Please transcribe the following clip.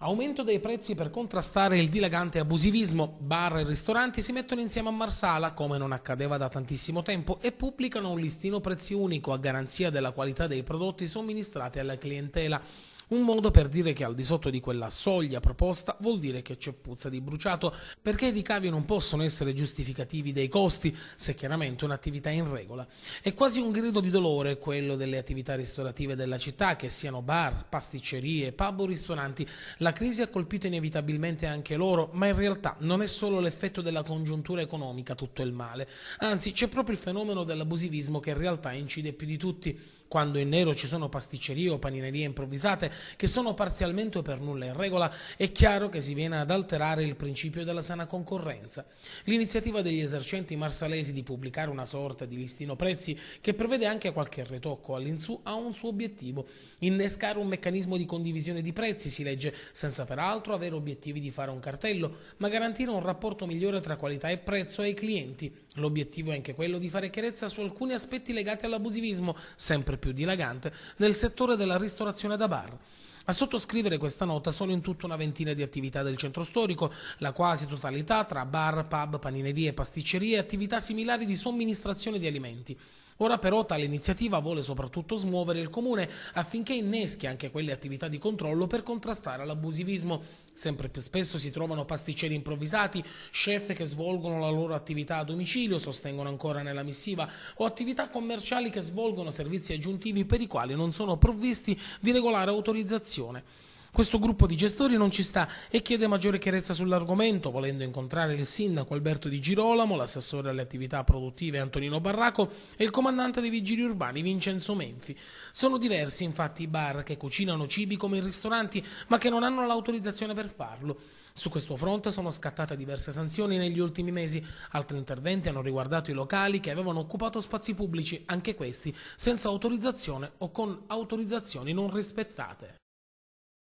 Aumento dei prezzi per contrastare il dilagante abusivismo. Bar e ristoranti si mettono insieme a Marsala, come non accadeva da tantissimo tempo, e pubblicano un listino prezzi unico a garanzia della qualità dei prodotti somministrati alla clientela. Un modo per dire che al di sotto di quella soglia proposta vuol dire che c'è puzza di bruciato, perché i ricavi non possono essere giustificativi dei costi, se chiaramente un'attività è in regola. È quasi un grido di dolore quello delle attività ristorative della città, che siano bar, pasticcerie, pub o ristoranti. La crisi ha colpito inevitabilmente anche loro, ma in realtà non è solo l'effetto della congiuntura economica tutto il male, anzi c'è proprio il fenomeno dell'abusivismo che in realtà incide più di tutti. Quando in nero ci sono pasticcerie o paninerie improvvisate, che sono parzialmente o per nulla in regola, è chiaro che si viene ad alterare il principio della sana concorrenza. L'iniziativa degli esercenti marsalesi di pubblicare una sorta di listino prezzi che prevede anche qualche ritocco all'insù ha un suo obiettivo, innescare un meccanismo di condivisione di prezzi, si legge, senza peraltro avere obiettivi di fare un cartello, ma garantire un rapporto migliore tra qualità e prezzo ai clienti. L'obiettivo è anche quello di fare chiarezza su alcuni aspetti legati all'abusivismo, sempre più dilagante, nel settore della ristorazione da bar. A sottoscrivere questa nota sono in tutto una ventina di attività del centro storico, la quasi totalità tra bar, pub, paninerie, pasticcerie e attività similari di somministrazione di alimenti. Ora però tale iniziativa vuole soprattutto smuovere il Comune affinché inneschi anche quelle attività di controllo per contrastare l'abusivismo. Sempre più spesso si trovano pasticceri improvvisati, chef che svolgono la loro attività a domicilio, sostengono ancora nella missiva, o attività commerciali che svolgono servizi aggiuntivi per i quali non sono provvisti di regolare autorizzazione. Questo gruppo di gestori non ci sta e chiede maggiore chiarezza sull'argomento, volendo incontrare il sindaco Alberto Di Girolamo, l'assessore alle attività produttive Antonino Barraco e il comandante dei vigili urbani Vincenzo Menfi. Sono diversi infatti i bar che cucinano cibi come i ristoranti, ma che non hanno l'autorizzazione per farlo. Su questo fronte sono scattate diverse sanzioni negli ultimi mesi. Altri interventi hanno riguardato i locali che avevano occupato spazi pubblici, anche questi senza autorizzazione o con autorizzazioni non rispettate.